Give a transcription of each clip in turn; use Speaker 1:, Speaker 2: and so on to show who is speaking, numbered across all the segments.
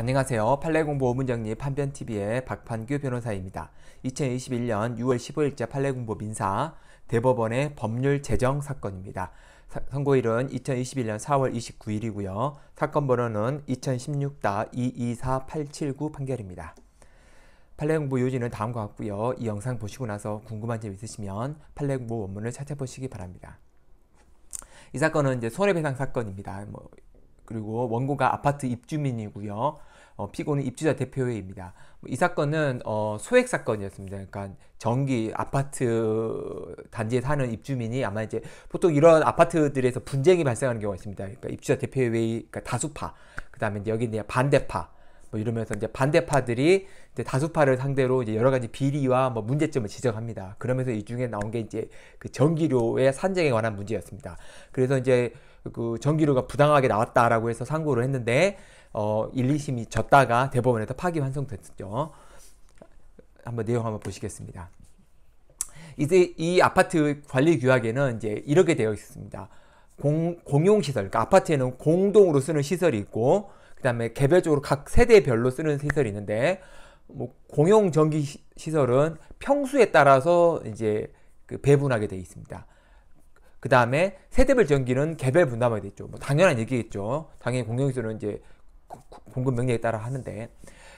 Speaker 1: 안녕하세요. 판례공부 오문정리 판변TV의 박판규 변호사입니다. 2021년 6월 15일자 판례공부 민사 대법원의 법률 제정 사건입니다. 사, 선고일은 2021년 4월 29일이고요. 사건 번호는 2016-224879 판결입니다. 판례공부 요지는 다음과 같고요. 이 영상 보시고 나서 궁금한 점 있으시면 판례공부 원문을 찾아보시기 바랍니다. 이 사건은 이제 손해배상 사건입니다. 뭐 그리고 원고가 아파트 입주민이고요. 어, 피고는 입주자 대표회입니다. 의이 뭐 사건은 어, 소액 사건이었습니다. 그러니까 전기 아파트 단지에 사는 입주민이 아마 이제 보통 이런 아파트들에서 분쟁이 발생하는 경우가 있습니다. 그러니까 입주자 대표회의 그러니까 다수파, 그다음에 이제 여기 이제 반대파. 뭐 이러면서 이제 반대파들이 이제 다수파를 상대로 이제 여러 가지 비리와 뭐 문제점을 지적합니다. 그러면서 이 중에 나온 게 이제 그 전기료의 산정에 관한 문제였습니다. 그래서 이제 그 전기료가 부당하게 나왔다라고 해서 상고를 했는데 어, 1, 2심이 졌다가 대법원에서 파기환송됐죠. 한번 내용 한번 보시겠습니다. 이제 이 아파트 관리 규약에는 이제 이렇게 되어 있습니다. 공, 공용시설, 그러니까 아파트에는 공동으로 쓰는 시설이 있고, 그 다음에 개별적으로 각 세대별로 쓰는 시설이 있는데, 뭐 공용 전기 시설은 평수에 따라서 이제 그 배분하게 되어 있습니다. 그 다음에 세대별 전기는 개별 분담하게 되어 있죠. 뭐 당연한 얘기겠죠. 당연히 공용 시설은 이제 공급 명령에 따라 하는데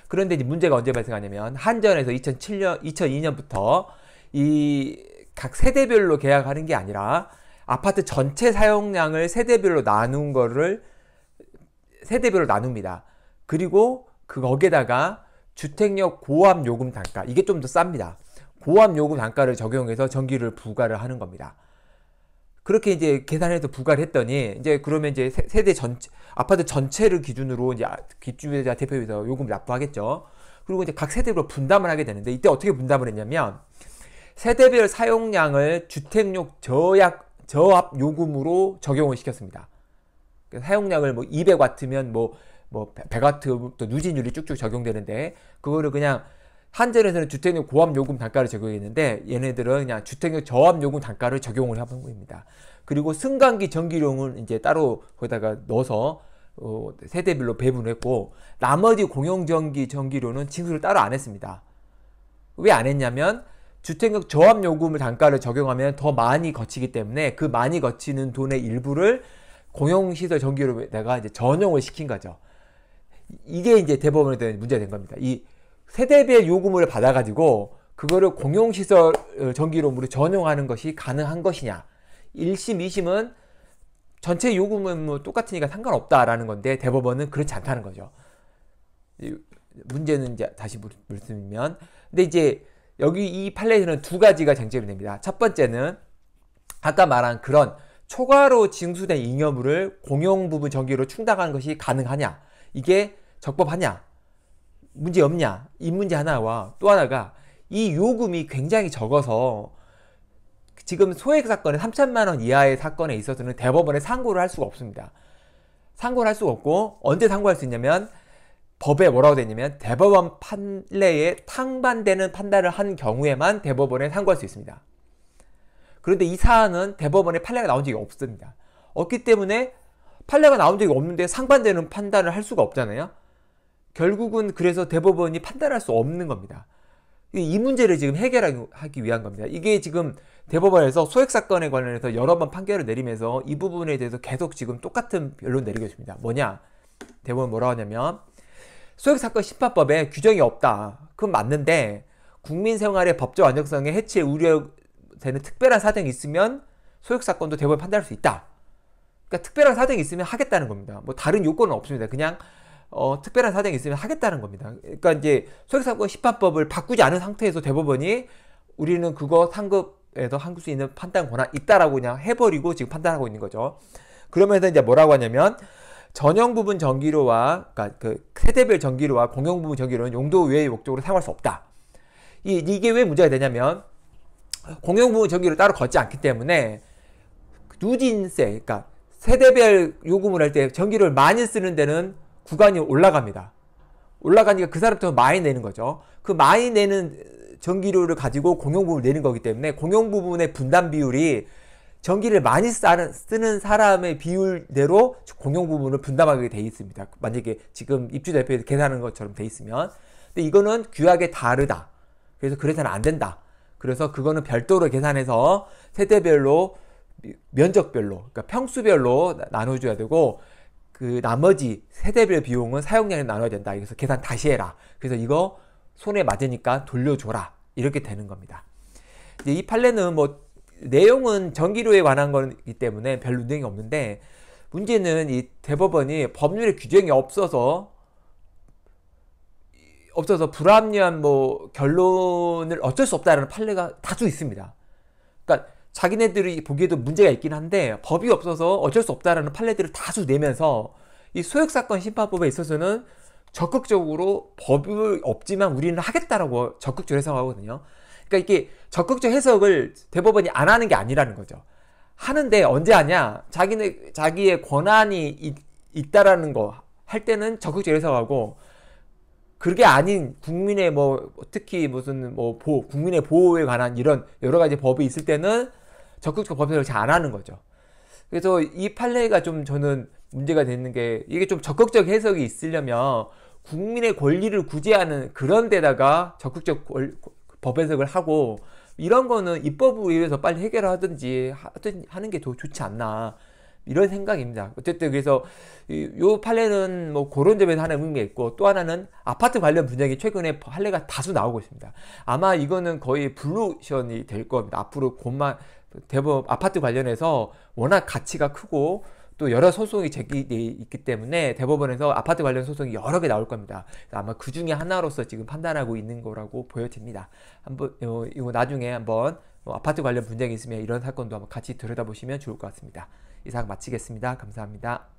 Speaker 1: 그런데 이제 문제가 언제 발생하냐면 한전에서 2007년 2002년부터 이 각 세대별로 계약하는 게 아니라 아파트 전체 사용량을 세대별로 나눈 거를 세대별로 나눕니다. 그리고 그 거기에다가 주택역 고압 요금 단가 이게 좀 더 쌉니다. 고압 요금 단가를 적용해서 전기를 부과를 하는 겁니다. 그렇게 이제 계산해서 부과를 했더니 이제 그러면 이제 세대 전 아파트 전체를 기준으로 이제 아, 기준자 대표에서 요금 을 납부하겠죠. 그리고 이제 각 세대로 별 분담을 하게 되는데 이때 어떻게 분담을 했냐면 세대별 사용량을 주택용 저약 저압 요금으로 적용을 시켰습니다. 그러니까 사용량을 뭐 200와트면 뭐 뭐 100와트 또 누진율이 쭉쭉 적용되는데 그거를 그냥 한전에서는 주택용 고압 요금 단가를 적용했는데 얘네들은 그냥 주택용 저압 요금 단가를 적용을 해본 겁니다. 그리고 승강기 전기료는 이제 따로 거기다가 넣어서 어, 세대별로 배분했고 나머지 공용전기 전기료는 징수를 따로 안 했습니다. 왜 안 했냐면 주택용 저압 요금을 단가를 적용하면 더 많이 거치기 때문에 그 많이 거치는 돈의 일부를 공용시설 전기료에다가 이제 전용을 시킨 거죠. 이게 이제 대법원에 대한 문제가 된 겁니다. 이 세대별 요금을 받아가지고 그거를 공용시설 어, 전기요금으로 전용하는 것이 가능한 것이냐 1심, 2심은 전체 요금은 뭐 똑같으니까 상관없다라는 건데 대법원은 그렇지 않다는 거죠. 문제는 이제 다시 말씀드리면 근데 이제 여기 이 판례에서는 두 가지가 쟁점이 됩니다. 첫 번째는 아까 말한 그런 초과로 징수된 잉여물을 공용 부분 전기로 충당하는 것이 가능하냐 이게 적법하냐 문제 없냐 이 문제 하나와 또 하나가 이 요금이 굉장히 적어서 지금 소액 사건에 3천만 원 이하의 사건에 있어서는 대법원에 상고를 할 수가 없습니다. 상고를 할 수가 없고 언제 상고할 수 있냐면 법에 뭐라고 되냐면 대법원 판례에 상반되는 판단을 한 경우에만 대법원에 상고할 수 있습니다. 그런데 이 사안은 대법원에 판례가 나온 적이 없습니다. 없기 때문에 판례가 나온 적이 없는데 상반되는 판단을 할 수가 없잖아요. 결국은 그래서 대법원이 판단할 수 없는 겁니다. 이 문제를 지금 해결하기 위한 겁니다. 이게 지금 대법원에서 소액 사건에 관련해서 여러 번 판결을 내리면서 이 부분에 대해서 계속 지금 똑같은 결론 내리고 있습니다. 뭐냐? 대법원 뭐라고 하냐면 소액 사건 심판법에 규정이 없다. 그건 맞는데 국민 생활의 법적 안정성에 해체 우려되는 특별한 사정이 있으면 소액 사건도 대법원 판단할 수 있다. 그러니까 특별한 사정이 있으면 하겠다는 겁니다. 뭐 다른 요건은 없습니다. 그냥 어, 특별한 사정이 있으면 하겠다는 겁니다. 그러니까 이제 소액사고 심판법을 바꾸지 않은 상태에서 대법원이 우리는 그거 상급에서 한수 있는 판단 권한 있다라고 그냥 해버리고 지금 판단하고 있는 거죠. 그러면서 이제 뭐라고 하냐면 전용 부분 전기료와 그러니까 그 세대별 전기료와 공용 부분 전기료는 용도 외의 목적으로 사용할 수 없다. 이, 이게 왜 문제가 되냐면 공용 부분 전기료 따로 걷지 않기 때문에 누진세, 그러니까 세대별 요금을 할 때전기를 많이 쓰는 데는 구간이 올라갑니다. 올라가니까 그 사람 때문 많이 내는 거죠. 그 많이 내는 전기료를 가지고 공용 부분을 내는 거기 때문에 공용 부분의 분담 비율이 전기를 많이 쓰는 사람의 비율대로 공용 부분을 분담하게 돼 있습니다. 만약에 지금 입주 대표에서 계산하는 것처럼 돼 있으면. 근데 이거는 규약에 다르다. 그래서 그래서는 안 된다. 그래서 그거는 별도로 계산해서 세대별로 면적별로 그러니까 평수별로 나눠줘야 되고 그 나머지 세대별 비용은 사용량에 나눠야 된다. 그래서 계산 다시 해라. 그래서 이거 손에 맞으니까 돌려줘라. 이렇게 되는 겁니다. 이제 이 판례는 뭐 내용은 전기료에 관한 거기 때문에 별 논쟁이 없는데 문제는 이 대법원이 법률의 규정이 없어서 없어서 불합리한 뭐 결론을 어쩔 수 없다라는 판례가 다수 있습니다. 그러니까 자기네들이 보기에도 문제가 있긴 한데 법이 없어서 어쩔 수 없다라는 판례들을 다수 내면서 이 소액사건 심판법에 있어서는 적극적으로 법이 없지만 우리는 하겠다라고 적극적으로 해석하거든요. 그러니까 이게 적극적 해석을 대법원이 안 하는 게 아니라는 거죠. 하는데 언제 하냐? 자기네 자기의 권한이 있, 있다라는 거 할 때는 적극적으로 해석하고 그게 아닌 국민의 뭐 특히 무슨 뭐 보호, 국민의 보호에 관한 이런 여러 가지 법이 있을 때는 적극적으로 법인을 잘 안 하는 거죠. 그래서 이 판례가 좀 저는 문제가 되는 게 이게 좀 적극적 해석이 있으려면 국민의 권리를 구제하는 그런 데다가 적극적 권, 법 해석을 하고 이런 거는 입법으로 의해서 빨리 해결하든지 하는 든하게더 좋지 않나 이런 생각입니다. 어쨌든 그래서 이, 요 판례는 뭐 그런 점에서 하나 의미가 있고 또 하나는 아파트 관련 분쟁이 최근에 판례가 다수 나오고 있습니다. 아마 이거는 거의 블루션이 될 겁니다. 앞으로 곧만 대법 아파트 관련해서 워낙 가치가 크고 또 여러 소송이 제기되어 있기 때문에 대법원에서 아파트 관련 소송이 여러 개 나올 겁니다. 아마 그 중에 하나로서 지금 판단하고 있는 거라고 보여집니다. 한번 어, 이거 나중에 한번 어, 아파트 관련 분쟁이 있으면 이런 사건도 한번 같이 들여다보시면 좋을 것 같습니다. 이상 마치겠습니다. 감사합니다.